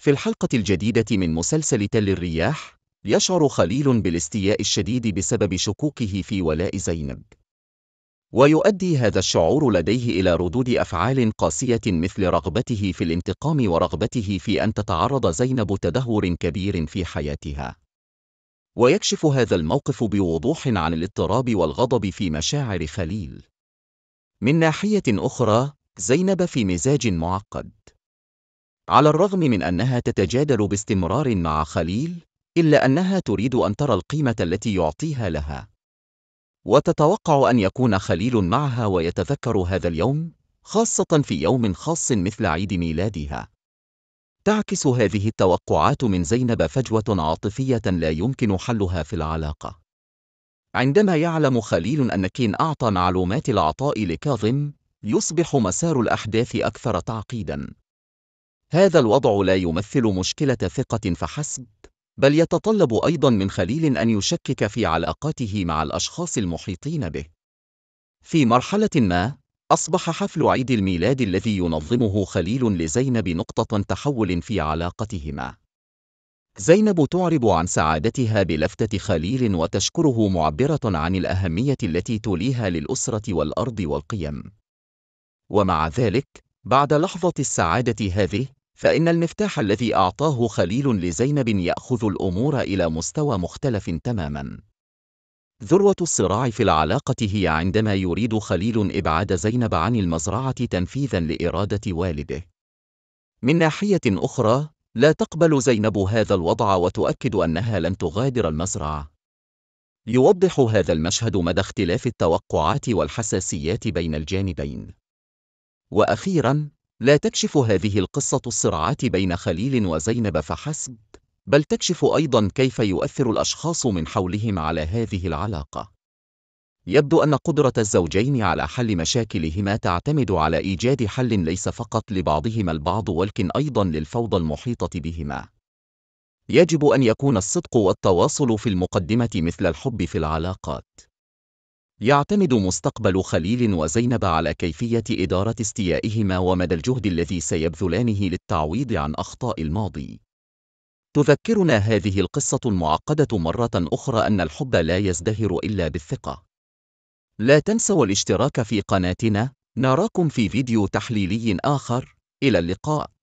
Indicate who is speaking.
Speaker 1: في الحلقة الجديدة من مسلسل تل الرياح، يشعر خليل بالاستياء الشديد بسبب شكوكه في ولاء زينب. ويؤدي هذا الشعور لديه إلى ردود أفعال قاسية مثل رغبته في الانتقام ورغبته في أن تتعرض زينب تدهور كبير في حياتها. ويكشف هذا الموقف بوضوح عن الاضطراب والغضب في مشاعر خليل. من ناحية أخرى، زينب في مزاج معقد. على الرغم من أنها تتجادل باستمرار مع خليل، إلا أنها تريد أن ترى القيمة التي يعطيها لها. وتتوقع أن يكون خليل معها ويتذكر هذا اليوم، خاصة في يوم خاص مثل عيد ميلادها. تعكس هذه التوقعات من زينب فجوة عاطفية لا يمكن حلها في العلاقة. عندما يعلم خليل أن كين أعطى معلومات العطاء لكاظم، يصبح مسار الأحداث أكثر تعقيداً. هذا الوضع لا يمثل مشكلة ثقة فحسب، بل يتطلب أيضا من خليل أن يشكك في علاقاته مع الأشخاص المحيطين به. في مرحلة ما، أصبح حفل عيد الميلاد الذي ينظمه خليل لزينب نقطة تحول في علاقتهما. زينب تعرب عن سعادتها بلفتة خليل وتشكره معبرة عن الأهمية التي توليها للأسرة والأرض والقيم. ومع ذلك، بعد لحظة السعادة هذه، فإن المفتاح الذي أعطاه خليل لزينب يأخذ الأمور إلى مستوى مختلف تماما ذروة الصراع في العلاقة هي عندما يريد خليل إبعاد زينب عن المزرعة تنفيذا لإرادة والده من ناحية أخرى لا تقبل زينب هذا الوضع وتؤكد أنها لن تغادر المزرعة يوضح هذا المشهد مدى اختلاف التوقعات والحساسيات بين الجانبين وأخيرا لا تكشف هذه القصة الصراعات بين خليل وزينب فحسب، بل تكشف أيضا كيف يؤثر الأشخاص من حولهم على هذه العلاقة. يبدو أن قدرة الزوجين على حل مشاكلهما تعتمد على إيجاد حل ليس فقط لبعضهما البعض ولكن أيضا للفوضى المحيطة بهما. يجب أن يكون الصدق والتواصل في المقدمة مثل الحب في العلاقات. يعتمد مستقبل خليل وزينب على كيفية إدارة استيائهما ومدى الجهد الذي سيبذلانه للتعويض عن أخطاء الماضي. تذكرنا هذه القصة المعقدة مرة أخرى أن الحب لا يزدهر إلا بالثقة. لا تنسوا الاشتراك في قناتنا، نراكم في فيديو تحليلي آخر، إلى اللقاء.